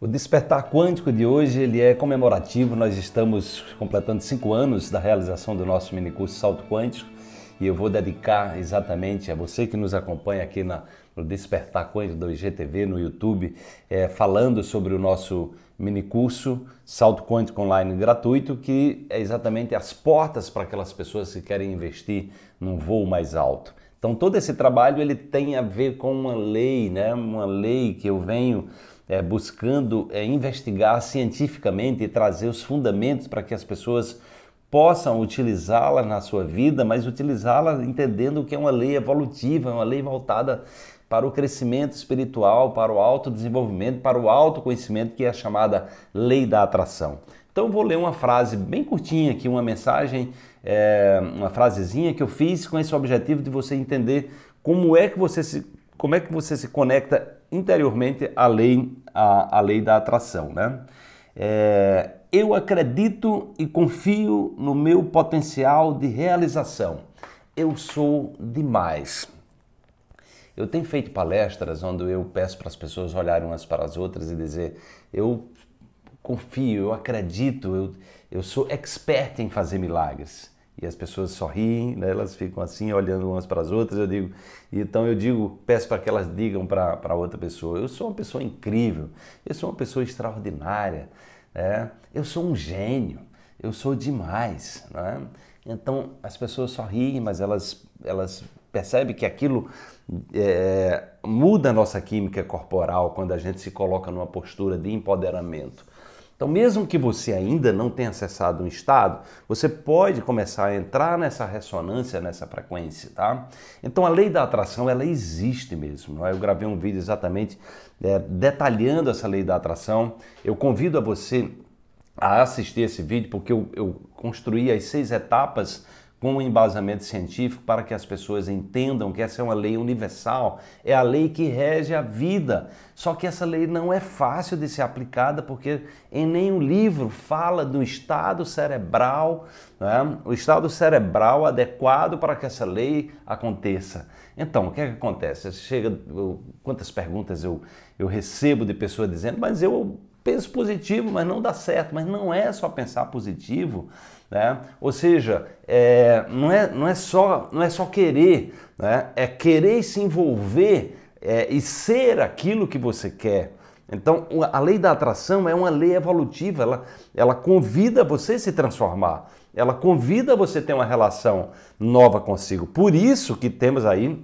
O Despertar Quântico de hoje ele é comemorativo. Nós estamos completando cinco anos da realização do nosso minicurso Salto Quântico e eu vou dedicar exatamente a você que nos acompanha aqui na, no Despertar Quântico do IGTV no YouTube, é, falando sobre o nosso minicurso Salto Quântico Online gratuito, que é exatamente as portas para aquelas pessoas que querem investir num voo mais alto. Então todo esse trabalho ele tem a ver com uma lei, né? Uma lei que eu venho é, buscando é, investigar cientificamente e trazer os fundamentos para que as pessoas possam utilizá-la na sua vida, mas utilizá-la entendendo que é uma lei evolutiva, é uma lei voltada para o crescimento espiritual, para o autodesenvolvimento, para o autoconhecimento, que é a chamada lei da atração. Então vou ler uma frase bem curtinha aqui, uma mensagem, é, uma frasezinha que eu fiz com esse objetivo de você entender como é que você se, como é que você se conecta interiormente além lei, a lei da atração. Né? É, eu acredito e confio no meu potencial de realização. Eu sou demais. Eu tenho feito palestras onde eu peço para as pessoas olharem umas para as outras e dizer: eu confio, eu acredito, eu, eu sou expert em fazer milagres. E as pessoas sorriem, né? elas ficam assim, olhando umas para as outras. Eu digo, então eu digo, peço para que elas digam para, para outra pessoa: eu sou uma pessoa incrível, eu sou uma pessoa extraordinária, né? eu sou um gênio, eu sou demais. Né? Então as pessoas sorriem, mas elas, elas percebem que aquilo é, muda a nossa química corporal quando a gente se coloca numa postura de empoderamento. Então, mesmo que você ainda não tenha acessado um estado, você pode começar a entrar nessa ressonância, nessa frequência, tá? Então, a lei da atração, ela existe mesmo. É? Eu gravei um vídeo exatamente é, detalhando essa lei da atração. Eu convido a você a assistir esse vídeo porque eu, eu construí as seis etapas com um embasamento científico para que as pessoas entendam que essa é uma lei universal, é a lei que rege a vida. Só que essa lei não é fácil de ser aplicada porque em nenhum livro fala do estado cerebral, né? o estado cerebral adequado para que essa lei aconteça. Então, o que, é que acontece? Chega, eu, quantas perguntas eu, eu recebo de pessoas dizendo, mas eu penso positivo, mas não dá certo. Mas não é só pensar positivo, né? Ou seja, é, não, é, não, é só, não é só querer, né? É querer se envolver é, e ser aquilo que você quer. Então, a lei da atração é uma lei evolutiva, ela, ela convida você a se transformar, ela convida você a ter uma relação nova consigo. Por isso que temos aí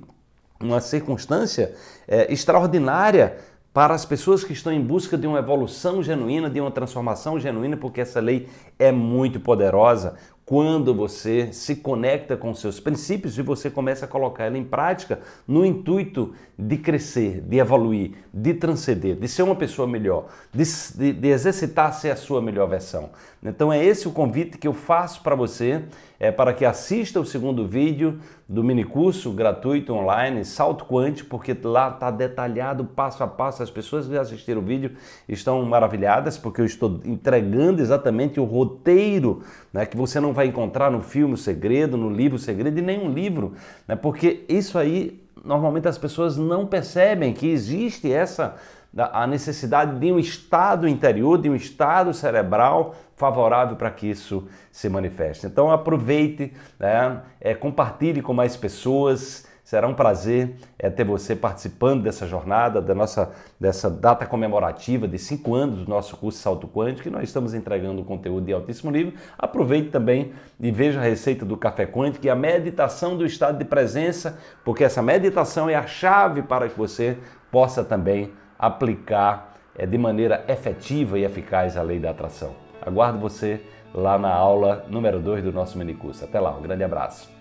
uma circunstância é, extraordinária para as pessoas que estão em busca de uma evolução genuína, de uma transformação genuína, porque essa lei é muito poderosa quando você se conecta com seus princípios e você começa a colocar ela em prática no intuito de crescer, de evoluir, de transcender, de ser uma pessoa melhor, de, de, de exercitar ser a sua melhor versão. Então é esse o convite que eu faço para você, é para que assista o segundo vídeo do mini curso gratuito online Salto Quântico, porque lá está detalhado passo a passo. As pessoas que assistiram o vídeo estão maravilhadas, porque eu estou entregando exatamente o roteiro né, que você não não vai encontrar no filme o segredo, no livro o segredo e nenhum livro, né? porque isso aí normalmente as pessoas não percebem que existe essa a necessidade de um estado interior, de um estado cerebral favorável para que isso se manifeste. Então aproveite, né? é, compartilhe com mais pessoas. Será um prazer é, ter você participando dessa jornada, da nossa, dessa data comemorativa de cinco anos do nosso curso Salto Quântico, que nós estamos entregando conteúdo de altíssimo nível. Aproveite também e veja a receita do café quântico e a meditação do estado de presença, porque essa meditação é a chave para que você possa também aplicar é, de maneira efetiva e eficaz a lei da atração. Aguardo você lá na aula número 2 do nosso minicurso. Até lá, um grande abraço.